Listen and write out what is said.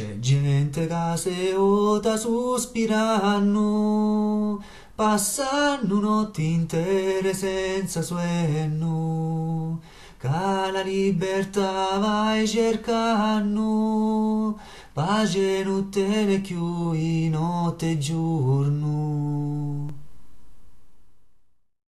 C'è gente che se ota sospiranno, passano notti intere senza suenno, che la libertà vai cercando, pace notte ne più notte e giorno.